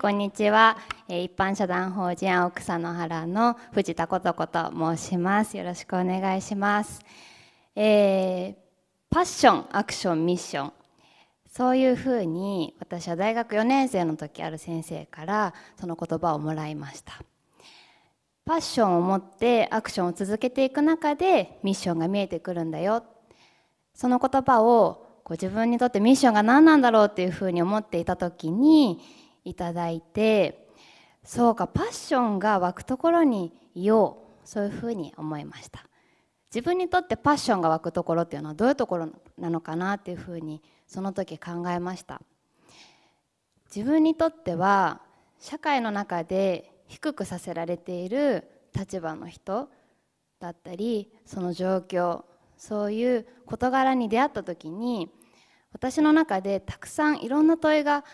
こんにちは。一般社団法人青草の原の藤田ことと申します。よろしくお願いします。えー、パッション、アクション、ミッション。そういうふうに私は大学4年生の時ある先生からその言葉をもらいました。パッションを持ってアクションを続けていく中でミッションが見えてくるんだよ。その言葉をこ自分にとってミッションが何なんだろうっていうふうに思っていた時にいただいてそうかパッションが湧くところにいようそういうふうに思いました自分にとってパッションが湧くところっていうのはどういうところなのかなっていうふうにその時考えました自分にとっては社会の中で低くさせられている立場の人だったりその状況そういう事柄に出会った時に私の中でたくさんいろんな問いが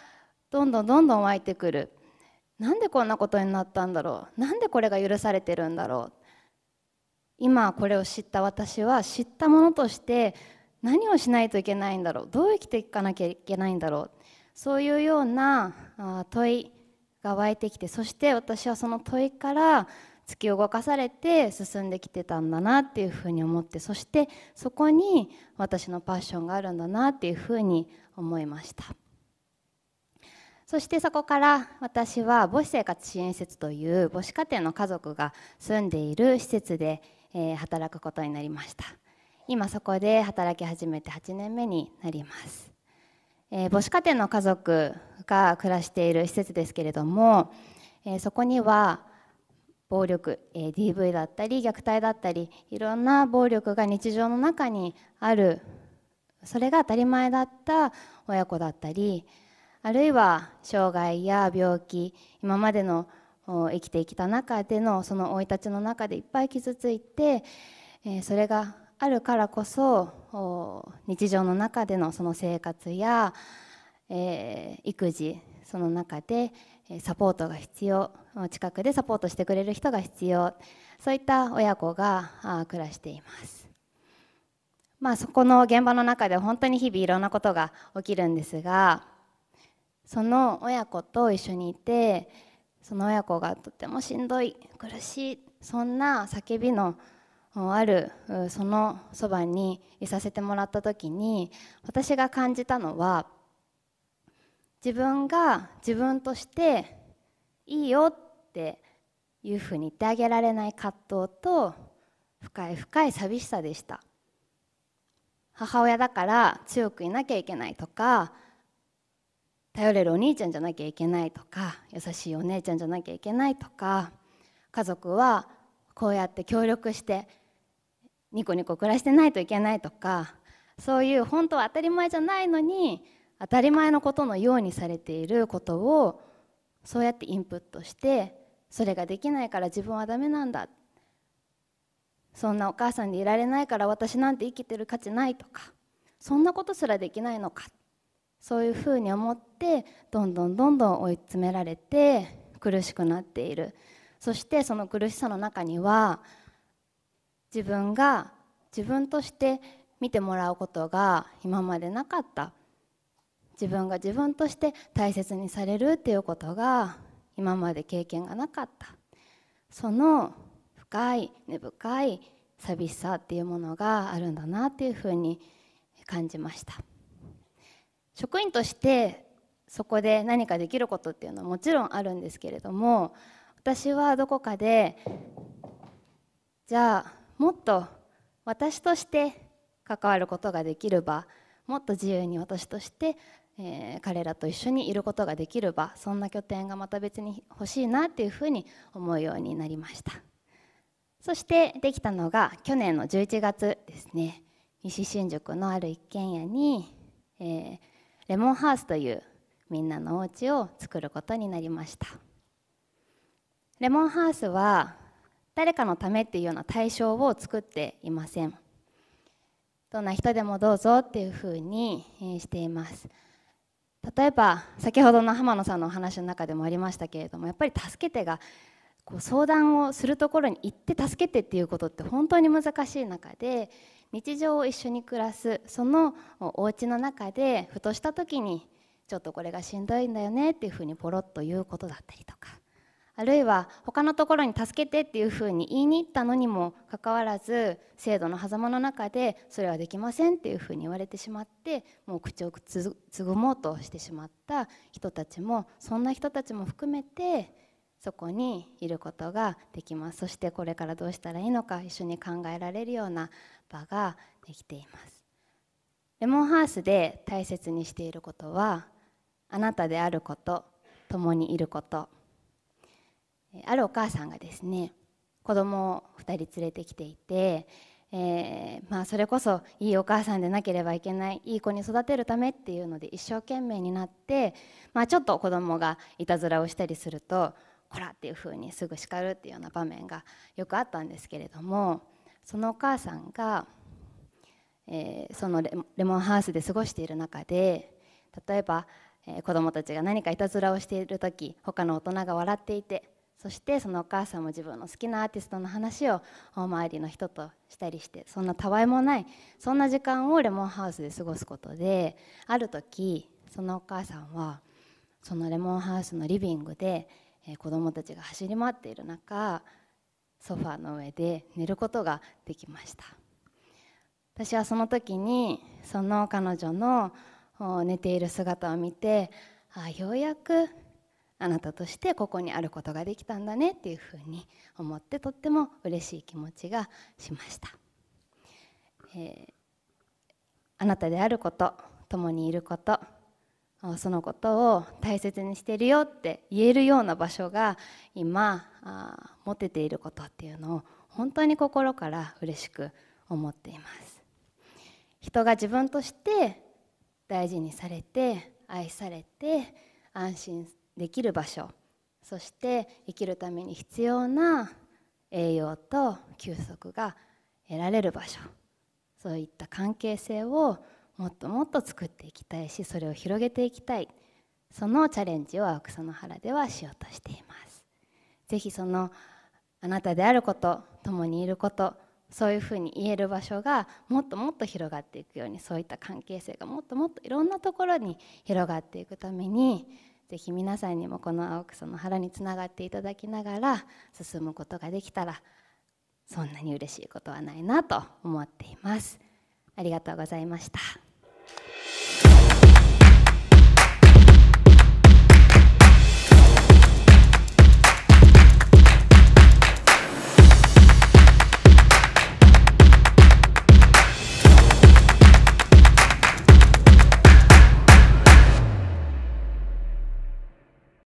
どんどんどんどん湧いてくるなんでこんなことになったんだろうなんでこれが許されてるんだろう今これを知った私は知ったものとして何をしないといけないんだろうどう生きていかなきゃいけないんだろうそういうような問いが湧いてきてそして私はその問いから突き動かされて進んできてたんだなっていうふうに思ってそしてそこに私のパッションがあるんだなっていうふうに思いました。そしてそこから私は母子生活支援施設という母子家庭の家族が住んでいる施設で、え働くことになりました今そこで働き始めて8年目になります、え母子家庭の家族が暮らしている施設ですけれども、えそこには暴力、え DV だったり虐待だったりいろんな暴力が日常の中にあるそれが当たり前だった親子だったりあるいは障害や病気今までの生きてきた中でのその生い立ちの中でいっぱい傷ついてそれがあるからこそ日常の中でのその生活や、え育児その中でサポートが必要近くでサポートしてくれる人が必要そういった親子が暮らしています。まあ、そこの現場の中で本当に日々いろんなことが起きるんですがその親子と一緒にいてその親子がとてもしんどい苦しいそんな叫びのあるそのそばにいさせてもらった時に私が感じたのは自分が自分としていいよっていうふうに言ってあげられない葛藤と深い深い寂しさでした母親だから強くいなきゃいけないとか頼れるお兄ちゃんじゃなきゃいけないとか優しいお姉ちゃんじゃなきゃいけないとか家族はこうやって協力してニコニコ暮らしてないといけないとかそういう本当は当たり前じゃないのに当たり前のことのようにされていることをそうやってインプットしてそれができないから自分はダメなんだそんなお母さんでいられないから私なんて生きてる価値ないとかそんなことすらできないのかそういうふうに思ってどんどんどんどん追い詰められて苦しくなっているそしてその苦しさの中には自分が自分として見てもらうことが今までなかった自分が自分として大切にされるっていうことが今まで経験がなかったその深い根深い寂しさっていうものがあるんだなっていうふうに感じました。職員としてそこで何かできることっていうのはもちろんあるんですけれども私はどこかでじゃあもっと私として関わることができる場もっと自由に私として、えー、彼らと一緒にいることができる場そんな拠点がまた別に欲しいなっていうふうに思うようになりましたそしてできたのが去年の11月ですね西新宿のある一軒家に、えーレモンハウスというみんなのお家を作ることになりましたレモンハウスは誰かのためっていうような対象を作っていませんどんな人でもどうぞっていうふうにしています例えば先ほどの浜野さんのお話の中でもありましたけれどもやっぱり助けてがこう相談をするところに行って助けてっていうことって本当に難しい中で日常を一緒に暮らすそのお家の中でふとした時にちょっとこれがしんどいんだよねっていうふうにポロッと言うことだったりとかあるいは他のところに助けてっていうふうに言いに行ったのにもかかわらず制度の狭間の中でそれはできませんっていうふうに言われてしまってもう口をつぐもうとしてしまった人たちもそんな人たちも含めてそこにいることができますそしてこれからどうしたらいいのか一緒に考えられるような場ができていますレモンハウスで大切にしていることはあなたであること共にいることあるお母さんがですね子供を2人連れてきていて、えー、まあ、それこそいいお母さんでなければいけないいい子に育てるためっていうので一生懸命になって、まあ、ちょっと子供がいたずらをしたりするとほらっていうふうにすぐ叱るっていうような場面がよくあったんですけれどもそのお母さんが、えー、そのレモンハウスで過ごしている中で例えば、えー、子どもたちが何かいたずらをしている時他の大人が笑っていてそしてそのお母さんも自分の好きなアーティストの話を周りの人としたりしてそんなたわいもないそんな時間をレモンハウスで過ごすことである時そのお母さんはそのレモンハウスのリビングでえ子どもたちが走り回っている中ソファーの上で寝ることができました私はその時にその彼女の寝ている姿を見てあようやくあなたとしてここにあることができたんだねっていうふうに思ってとっても嬉しい気持ちがしました、えー、あなたであること共にいることそのことを大切にしてるよって言えるような場所が今あ持てていることっていうのを本当に心から嬉しく思っています人が自分として大事にされて愛されて安心できる場所そして生きるために必要な栄養と休息が得られる場所そういった関係性をもっともっと作っていきたいしそれを広げていきたいそのチャレンジを青草の原ではしようとしています是非そのあなたであること共にいることそういうふうに言える場所がもっともっと広がっていくようにそういった関係性がもっともっといろんなところに広がっていくためにぜひ皆さんにもこの青草の原につながっていただきながら進むことができたらそんなに嬉しいことはないなと思っています。ありがとうございました。Thank